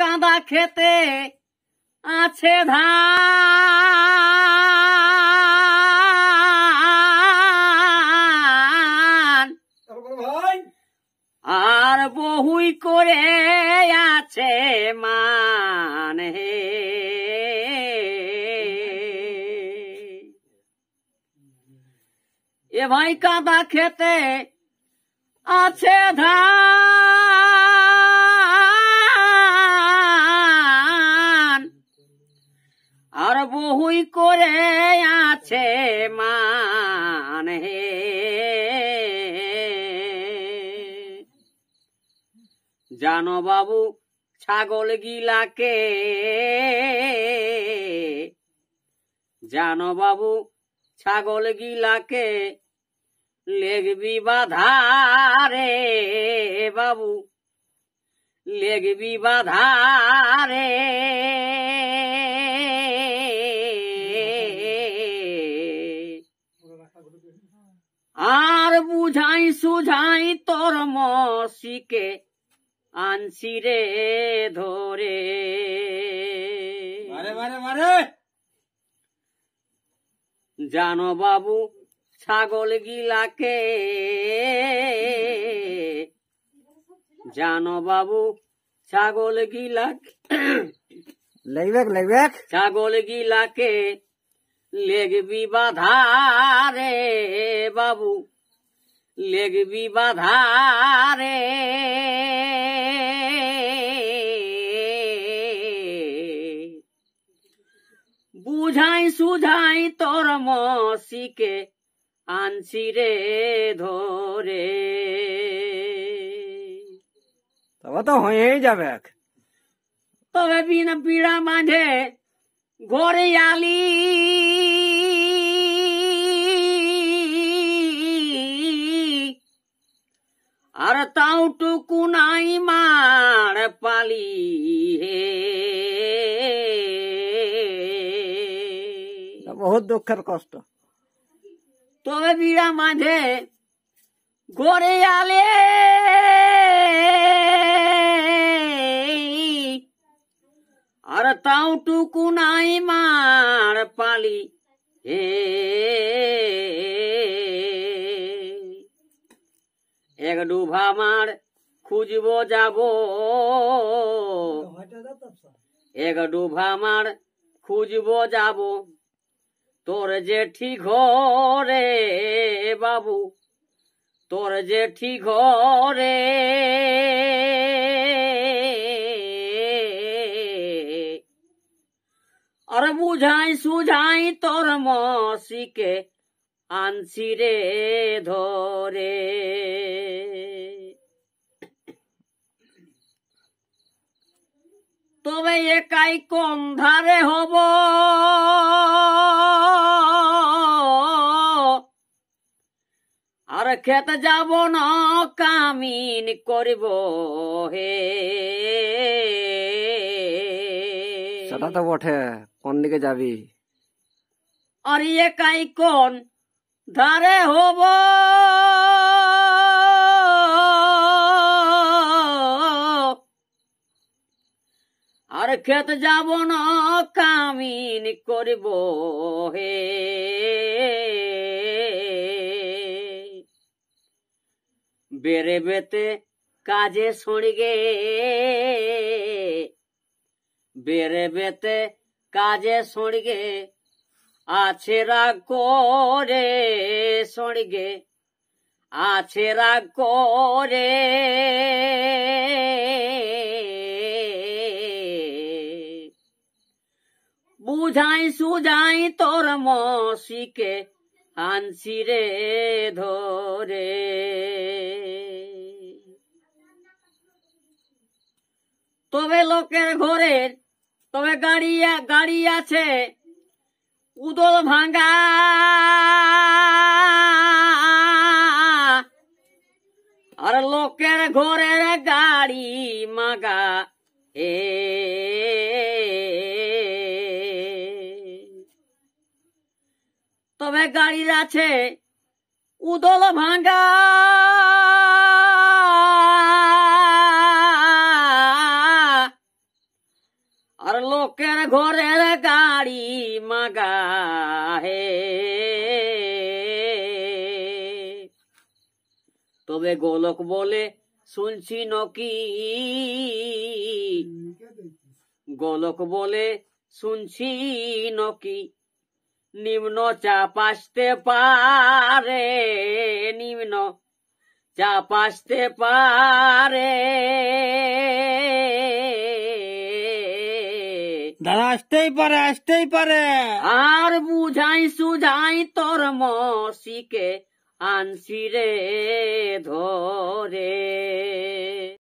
কাঁদা খেতে আছে ধান আর বহুই করে আছে মান হে এ ভাই কাঁদা খেতে আছে ধান জানো বাবু ছাগল গিলাকে জানো বাবু ছাগল গিলাকে লেগবি বাধারে বাবু লেগবি বাধারে আর বুঝাই সুঝাই তোর মসিকে আনছি রে ধরে মারে মারে মারে জানো বাবু ছাগল গিলাকে জানো বাবু ছাগল গিলাক ছাগল গিলাকে লেগবি বাধা রে বাবু লেগবি বাধারে বুঝাই সুঝাই তোর মসিকে আনছি রে ধরে তবে তো হয়েই যাবে তবে বিনা পীড়া মাঝে ঘরে আলি আর তাও টুকু নাই মার পালি হে বহুত দুঃখের কষ্ট তবে বিড়া মাঝে গড়ে আলে আর তাও টুকু নাই মার পালি হে এক ডুভা মার খুঁজবো যাব এক ডুভা মার খুঁজবো যাব তোর জেঠি ঘরে বাবু তোর জেঠি ঘরে আর বুঝাই সুঝাই তোর মসিকে আনসিরে রে ধরে তবে একাই কম ধারে হব আর খেতে যাব না কামিন করিব হে সেটা তো বটে কোন দিকে যাবি আর একাই কোন ধারে হব আর খেত যাব না কামিন করিব হে বেড়ে বেতে কাজে শুনিগে বেড়ে বেতে কাজে শুনিগে আছে রাগ করে সড়গে আছে রাগ করে বুঝাই সুজাই তোর মসিকে আনছি রে ধরে তবে লোকের ঘরের তবে গাড়ি গাড়ি আছে উদল ভাঙ্গা আর লোকের ঘরের গাড়ি মাগা এ তবে গাড়ির আছে উদল ভাঙ্গা লোকের ঘরের গাড়ি মাগা তবে গোলক বলে শুনছি নকি গোলক বলে শুনছি নকি নিম্ন চাপ আসতে পারে নিম্ন চাপ আসতে পারে দাদা আসতেই পারে আসতেই পারে আর বুঝাই সুঝাই তোর মসিকে আনছি রে ধরে